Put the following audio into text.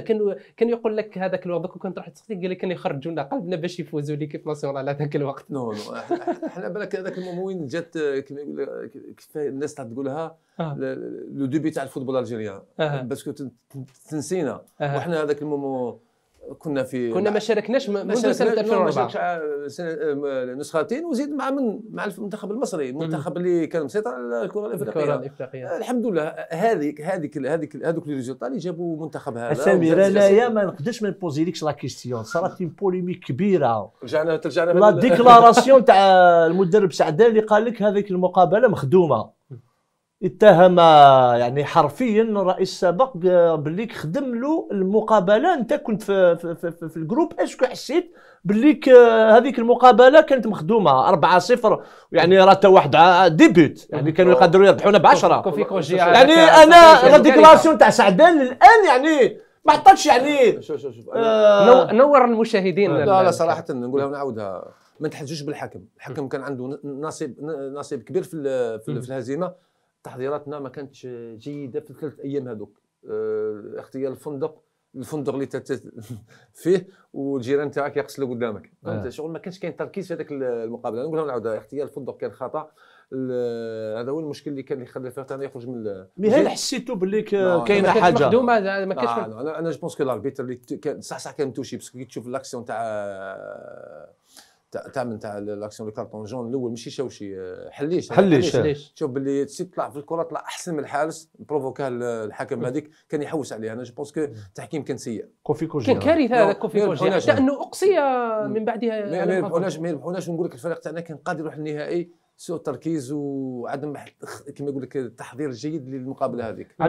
قلبنا كان كان يقول لك هذاك الوقت كنت رحت سقسيت قال لك كانوا يخرجونا قلبنا باش يفوزوا ليكيب ناسيونال هذاك الوقت نو نو حنا بالك هذاك الموموين جات كيف الناس تقولها أه. لو دوبي تاع الفوتبول الجيريان أه. باسكو تنسينا أه. وحنا هذاك المومون كنا في كنا ما شاركناش منذ سنه 2004 آه، آه، نسختين وزيد مع من مع المنتخب المصري المنتخب اللي كان مسيطر على الكره الافريقيه الكره الافريقيه الحمد لله هذيك هذيك هذيك هذوك لي ريزولتا اللي جابوا منتخب هذا سمير انايا ما نقدرش ما ليكش لا كيستيون صارت اون بوليميك كبيره رجعنا ترجعنا لا ديكلاراسيون تاع المدرب سعدان اللي قال لك هذيك المقابله مخدومه اتهم يعني حرفيا الرئيس السابق آه، باللي خدم له المقابله انت كنت في, في, في, في, الجروب اشكو حسيت باللي هذيك المقابله كانت مخدومه 4 0 يعني راه حتى واحد آه، آه، ديبوت يعني كانوا يقدروا يربحونا ب 10 يعني انا لا ديكلاسيون تاع سعدان الان يعني ما حطتش يعني شوف شوف شوف آه نور المشاهدين لا لا صراحه نقولها ونعاودها ما تحجوش بالحكم الحكم كان عنده نصيب نصيب كبير في في الهزيمه تحضيراتنا ما كانتش جيده في الثلاث ايام هذوك اختيار الفندق الفندق اللي فيه والجيران تاعك يغسلوا قدامك فهمت آه. شغل ما كانش كاين تركيز في هذاك المقابله نقول لهم نعاودها اختيار الفندق كان خطا هذا هو المشكل اللي كان يخلي الفريق تاعنا يخرج من مي هل حسيتوا باللي كاينه حاجه ما كانش انا انا جو بونس كو لاربيتر اللي كان صح صح كان توشي باسكو كي تشوف لاكسيون تاع تعمل تاع لاكسيون لو كارتون جون الاول ماشي شوشي آه، حليش حليش, آه. شوف باللي تسي طلع في الكره طلع احسن من الحارس بروفوكا الحكم هذيك كان يحوس عليه انا جو بونس كو التحكيم كان سيء كوفي كوجي كان كارثه هذا كوفي كوجي حتى انه اقصي آه، من بعدها ما يربحوناش ما يربحوناش ونقول لك الفريق تاعنا كان قادر يروح للنهائي سوء التركيز وعدم كما يقول لك التحضير الجيد للمقابله هذيك